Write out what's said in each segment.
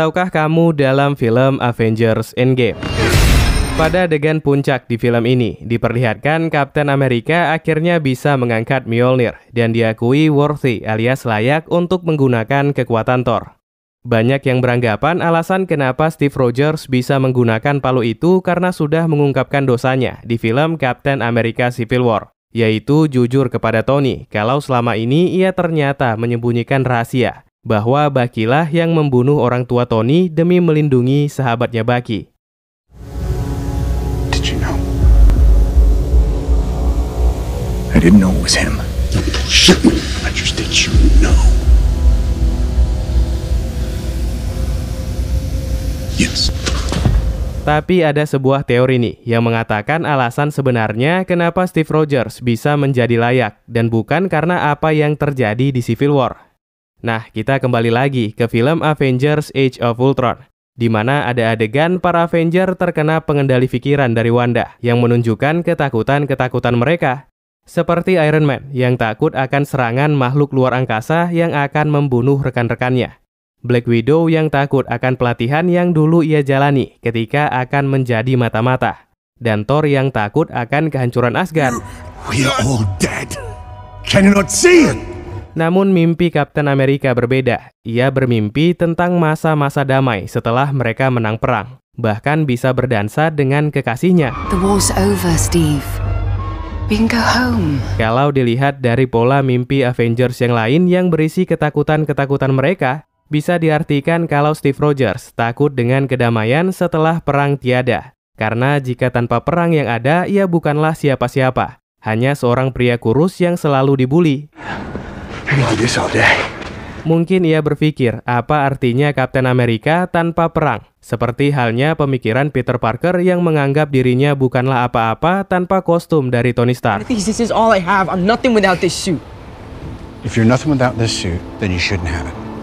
Tahukah kamu dalam film Avengers Endgame? Pada adegan puncak di film ini, diperlihatkan Kapten Amerika akhirnya bisa mengangkat Mjolnir dan diakui worthy alias layak untuk menggunakan kekuatan Thor. Banyak yang beranggapan alasan kenapa Steve Rogers bisa menggunakan palu itu karena sudah mengungkapkan dosanya di film Captain America Civil War, yaitu jujur kepada Tony kalau selama ini ia ternyata menyembunyikan rahasia bahwa Bakilah yang membunuh orang tua Tony demi melindungi sahabatnya Baki. Tapi ada sebuah teori nih yang mengatakan alasan sebenarnya kenapa Steve Rogers bisa menjadi layak dan bukan karena apa yang terjadi di Civil War. Nah, kita kembali lagi ke film Avengers Age of Ultron, di mana ada adegan para Avenger terkena pengendali pikiran dari Wanda yang menunjukkan ketakutan-ketakutan mereka. Seperti Iron Man yang takut akan serangan makhluk luar angkasa yang akan membunuh rekan-rekannya. Black Widow yang takut akan pelatihan yang dulu ia jalani ketika akan menjadi mata-mata. Dan Thor yang takut akan kehancuran Asgard. We are all dead. Can you not see? Namun mimpi Kapten Amerika berbeda. Ia bermimpi tentang masa-masa damai setelah mereka menang perang. Bahkan bisa berdansa dengan kekasihnya. The war's over, Steve. home. Kalau dilihat dari pola mimpi Avengers yang lain yang berisi ketakutan-ketakutan mereka, bisa diartikan kalau Steve Rogers takut dengan kedamaian setelah perang tiada. Karena jika tanpa perang yang ada, ia bukanlah siapa-siapa. Hanya seorang pria kurus yang selalu dibully. Mungkin ia berpikir, apa artinya Kapten Amerika tanpa perang? Seperti halnya pemikiran Peter Parker yang menganggap dirinya bukanlah apa-apa tanpa kostum dari Tony Stark.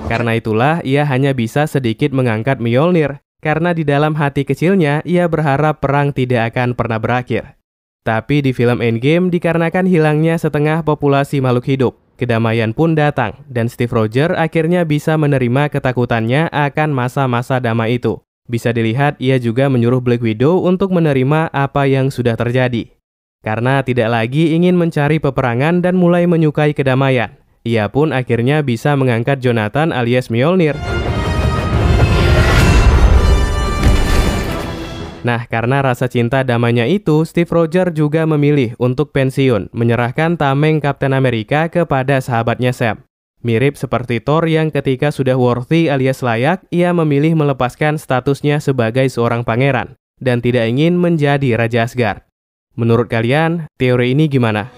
Karena itulah ia hanya bisa sedikit mengangkat Mjolnir karena di dalam hati kecilnya ia berharap perang tidak akan pernah berakhir. Tapi di film Endgame dikarenakan hilangnya setengah populasi makhluk hidup, Kedamaian pun datang, dan Steve Roger akhirnya bisa menerima ketakutannya akan masa-masa damai itu. Bisa dilihat, ia juga menyuruh Black Widow untuk menerima apa yang sudah terjadi. Karena tidak lagi ingin mencari peperangan dan mulai menyukai kedamaian, ia pun akhirnya bisa mengangkat Jonathan alias Mjolnir. Nah, karena rasa cinta damanya itu, Steve Rogers juga memilih untuk pensiun, menyerahkan tameng Kapten Amerika kepada sahabatnya Sam. Mirip seperti Thor yang ketika sudah worthy alias layak, ia memilih melepaskan statusnya sebagai seorang pangeran dan tidak ingin menjadi Raja Asgard. Menurut kalian, teori ini gimana?